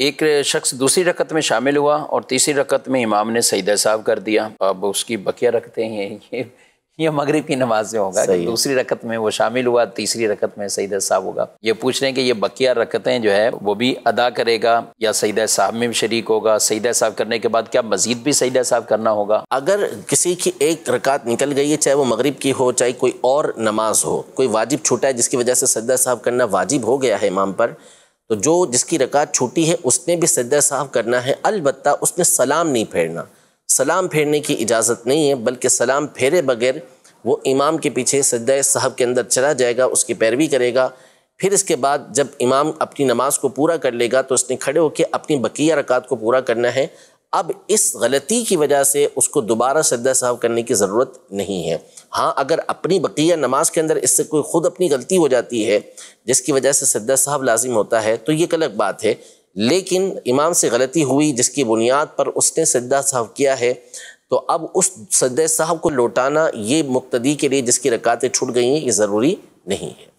एक शख्स दूसरी रकत में शामिल हुआ और तीसरी रकत में इमाम ने सईदा साहब कर दिया अब उसकी बकिया रखते हैं ये ये की नमाज में होगा कि दूसरी रकत में वो शामिल हुआ तीसरी रकत में सईद साहब होगा ये पूछ रहे हैं कि ये बकिया रकतें जो है वो भी अदा करेगा या सईद साहब में भी शरीक होगा सईद साहब करने के बाद क्या मजीद भी सईद साहब करना होगा अगर किसी की एक रकात निकल गई है चाहे वो मग़रब की हो चाहे कोई और नमाज हो कोई वाजिब छूटा है जिसकी वजह से सईद साहब करना वाजिब हो गया है इमाम पर तो जो जिसकी रकात छूटी है उसने भी सजदा साफ करना है अलबत् उसने सलाम नहीं फेरना सलाम फेरने की इजाज़त नहीं है बल्कि सलाम फेरे बगैर वो इमाम के पीछे सजदा साहब के अंदर चला जाएगा उसकी पैरवी करेगा फिर इसके बाद जब इमाम अपनी नमाज को पूरा कर लेगा तो उसने खड़े होकर अपनी बकिया रकात को पूरा करना है अब इस गलती की वजह से उसको दोबारा सजदा साहब करने की ज़रूरत नहीं है हाँ अगर अपनी बकिया नमाज के अंदर इससे कोई ख़ुद अपनी गलती हो जाती है जिसकी वजह से सजदा साहब लाजिम होता है तो ये गलत बात है लेकिन इमाम से गलती हुई जिसकी बुनियाद पर उसने सजदा साहब किया है तो अब उस सजद साहब को लौटाना ये मुक्तदी के लिए जिसकी रकातें छूट गई हैं ये ज़रूरी नहीं है